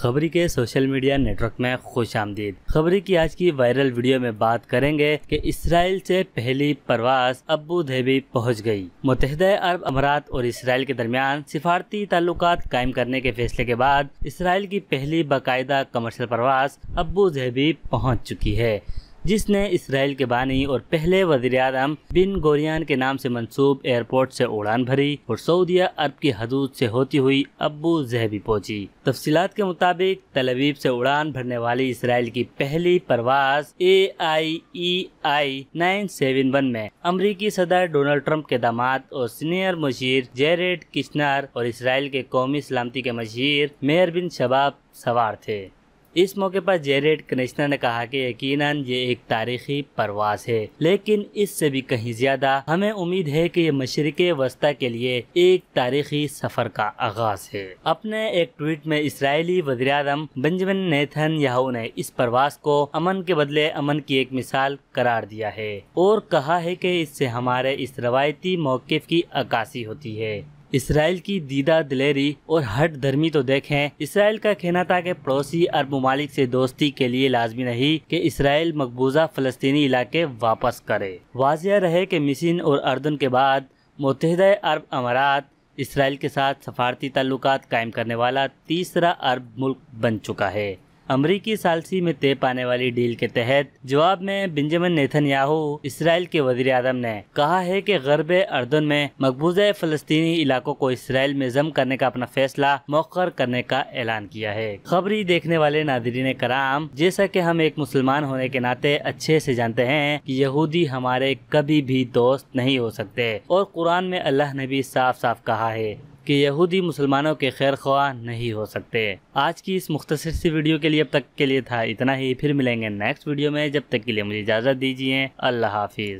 खबरी के social media network में खुश आमदीद खबरी की आज की वायरल वीडियो में बात करेंगे कि इसराइल से पहली प्रवास अबू धेबी पहुंच गई मुतहद अरब अमारात और इसराइल के दरमियान सिफारती ताल्लुक कायम करने के फैसले के बाद इसराइल की पहली बाकायदा कमर्शल प्रवास अबू धेबी पहुँच चुकी है जिसने इसराइल के बानी और पहले वजीर आजम बिन गोरियान के नाम से मंसूब एयरपोर्ट से उड़ान भरी और सऊदिया अरब की हदूद से होती हुई अबू जहबी पहुंची तफसीत के मुताबिक तलबीब से उड़ान भरने वाली इसराइल की पहली परवाज A I E I nine seven one में अमरीकी सदर डोनाल्ड ट्रंप के दामाद और सीनियर मशीर जेरेड किश्नर और इसराइल के कौमी सलामती के मशीर मेयर बिन शबाब सवार थे इस मौके पर जेरेड कनेशनर ने कहा कि यकीनन ये एक तारीखी परवास है लेकिन इससे भी कहीं ज्यादा हमें उम्मीद है कि ये मशरक वस्ता के लिए एक तारीखी सफर का आगाज है अपने एक ट्वीट में इसराइली वजी अजम बंजमिन नेथन याहू ने इस परवास को अमन के बदले अमन की एक मिसाल करार दिया है और कहा है कि इससे हमारे इस रवायती मौकफ़ की अक्सी होती है इसराइल की दीदा दिलेरी और हट धर्मी तो देखें इसराइल का कहना था कि पड़ोसी अरब ममालिक से दोस्ती के लिए लाजमी नहीं कि इसराइल मकबूजा फलस्तीनी इलाके वापस करे वाजिया रहे कि मिसिन और अर्दन के बाद मुतहद अरब अमारात इसराइल के साथ सफारती ताल्लुक कायम करने वाला तीसरा अरब मुल्क बन चुका है अमरीकी सालसी में तय पाने वाली डील के तहत जवाब में बिंजमिन नेथनयाहू इसराइल के वजीर आजम ने कहा है कि गरब अर्दन में मकबूजा फलस्तीनी इलाकों को इसराइल में जम करने का अपना फैसला मौखर करने का ऐलान किया है खबरी देखने वाले नादरीन कराम जैसा की हम एक मुसलमान होने के नाते अच्छे ऐसी जानते हैं की यहूदी हमारे कभी भी दोस्त नहीं हो सकते और कुरान में अल्लाह ने भी साफ साफ कहा है कि यहूदी मुसलमानों के खैर ख्वाह नहीं हो सकते आज की इस मुख्तर सी वीडियो के लिए अब तक के लिए था इतना ही फिर मिलेंगे नेक्स्ट वीडियो में जब तक के लिए मुझे इजाज़त दीजिए अल्लाह हाफिज़